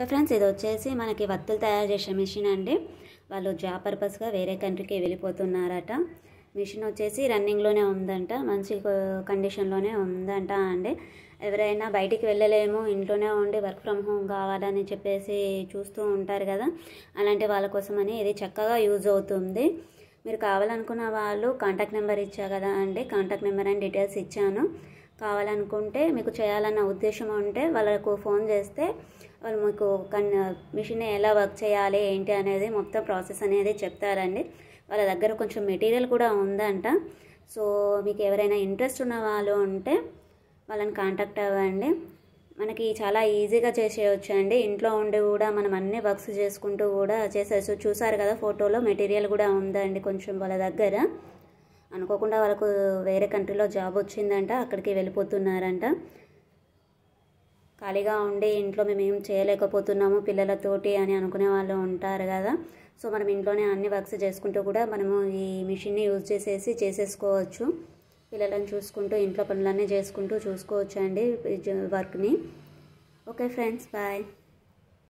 so friends ఇది వచ్చేసి మనకి వత్తులు తయారు చేసే మిషన్ అండి వాళ్ళు జాబ్ పర్పస్గా వేరే కంట్రీకి వెళ్ళిపోతున్నారట మిషన్ వచ్చేసి రన్నింగ్లోనే ఉందంట మంచి కండిషన్లోనే ఉందంట అండి ఎవరైనా బయటికి వెళ్ళలేము ఇంట్లోనే ఉండి వర్క్ ఫ్రమ్ హోమ్ కావాలని చెప్పేసి చూస్తూ ఉంటారు కదా అలాంటి వాళ్ళ కోసమని ఇది చక్కగా యూజ్ అవుతుంది మీరు కావాలనుకున్న వాళ్ళు కాంటాక్ట్ నెంబర్ ఇచ్చా కదా అండి కాంటాక్ట్ నెంబర్ అండ్ డీటెయిల్స్ ఇచ్చాను కావాలనుకుంటే మీకు చేయాలన్న ఉద్దేశం ఉంటే వాళ్ళకు ఫోన్ చేస్తే వాళ్ళు మాకు కన్ మిషన్ ఎలా వర్క్ చేయాలి ఏంటి అనేది మొత్తం ప్రాసెస్ అనేది చెప్తారండి వాళ్ళ దగ్గర కొంచెం మెటీరియల్ కూడా ఉందంట సో మీకు ఎవరైనా ఇంట్రెస్ట్ ఉన్న వాళ్ళు ఉంటే వాళ్ళని కాంటాక్ట్ అవ్వండి మనకి చాలా ఈజీగా చేసేయచ్చు అండి ఇంట్లో ఉండి కూడా మనం అన్ని వర్క్స్ చేసుకుంటూ కూడా చేసేసి చూసారు కదా ఫోటోలో మెటీరియల్ కూడా ఉందండి కొంచెం వాళ్ళ దగ్గర అనుకోకుండా వాళ్ళకు వేరే కంట్రీలో జాబ్ వచ్చిందంట అక్కడికి వెళ్ళిపోతున్నారంట ఖాళీగా ఉండి ఇంట్లో మేము ఏం చేయలేకపోతున్నాము పిల్లలతోటి అని అనుకునే వాళ్ళు ఉంటారు కదా సో మనం ఇంట్లోనే అన్ని వర్క్స్ చేసుకుంటూ కూడా మనము ఈ మిషన్ని యూజ్ చేసేసి చేసేసుకోవచ్చు పిల్లలను చూసుకుంటూ ఇంట్లో పనులన్నీ చేసుకుంటూ చూసుకోవచ్చు అండి వర్క్ని ఓకే ఫ్రెండ్స్ బాయ్